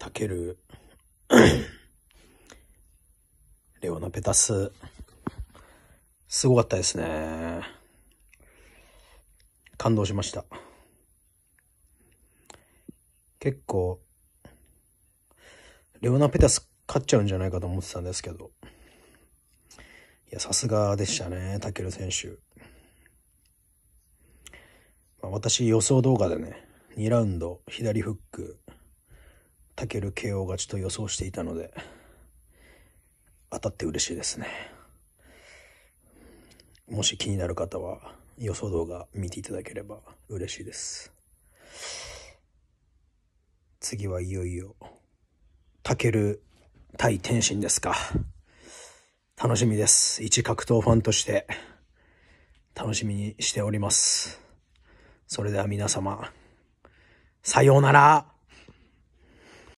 たける、レオナペタス、すごかったですね。感動しました。結構、レオナペタス勝っちゃうんじゃないかと思ってたんですけど。いや、さすがでしたね、タケル選手。まあ、私、予想動画でね、2ラウンド、左フック、タケル KO 勝ちと予想していたので、当たって嬉しいですね。もし気になる方は予想動画見ていただければ嬉しいです。次はいよいよ、タケル対天心ですか。楽しみです。一格闘ファンとして、楽しみにしております。それでは皆様、さようなら